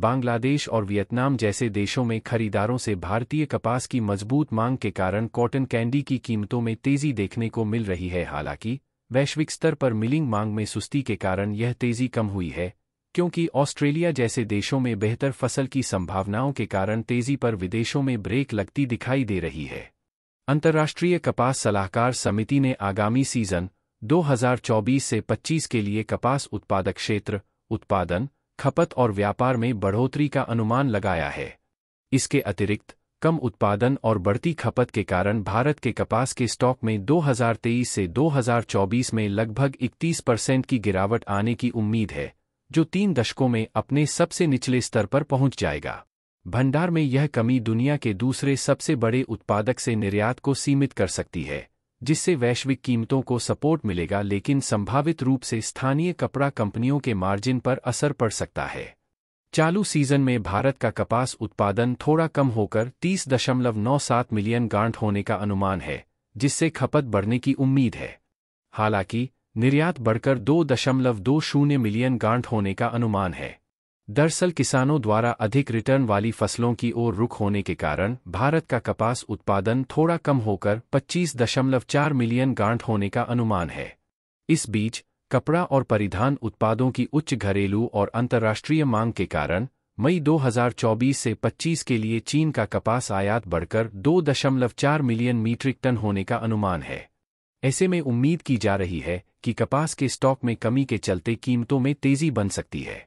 बांग्लादेश और वियतनाम जैसे देशों में खरीदारों से भारतीय कपास की मजबूत मांग के कारण कॉटन कैंडी की कीमतों में तेजी देखने को मिल रही है हालांकि वैश्विक स्तर पर मिलिंग मांग में सुस्ती के कारण यह तेजी कम हुई है क्योंकि ऑस्ट्रेलिया जैसे देशों में बेहतर फसल की संभावनाओं के कारण तेजी पर विदेशों में ब्रेक लगती दिखाई दे रही है अंतर्राष्ट्रीय कपास सलाहकार समिति ने आगामी सीजन 2024 से 25 के लिए कपास उत्पादक क्षेत्र उत्पादन खपत और व्यापार में बढ़ोतरी का अनुमान लगाया है इसके अतिरिक्त कम उत्पादन और बढ़ती खपत के कारण भारत के कपास के स्टॉक में 2023 से 2024 में लगभग 31 परसेंट की गिरावट आने की उम्मीद है जो तीन दशकों में अपने सबसे निचले स्तर पर पहुंच जाएगा भंडार में यह कमी दुनिया के दूसरे सबसे बड़े उत्पादक से निर्यात को सीमित कर सकती है जिससे वैश्विक कीमतों को सपोर्ट मिलेगा लेकिन संभावित रूप से स्थानीय कपड़ा कंपनियों के मार्जिन पर असर पड़ सकता है चालू सीजन में भारत का कपास उत्पादन थोड़ा कम होकर 30.97 मिलियन गांठ होने का अनुमान है जिससे खपत बढ़ने की उम्मीद है हालांकि निर्यात बढ़कर 2.20 मिलियन गांठ होने का अनुमान है दरअसल किसानों द्वारा अधिक रिटर्न वाली फसलों की ओर रुख होने के कारण भारत का कपास उत्पादन थोड़ा कम होकर 25.4 मिलियन गांठ होने का अनुमान है इस बीच कपड़ा और परिधान उत्पादों की उच्च घरेलू और अंतर्राष्ट्रीय मांग के कारण मई 2024 से 25 के लिए चीन का कपास आयात बढ़कर 2.4 मिलियन मीट्रिक टन होने का अनुमान है ऐसे में उम्मीद की जा रही है कि कपास के स्टॉक में कमी के चलते कीमतों में तेजी बन सकती है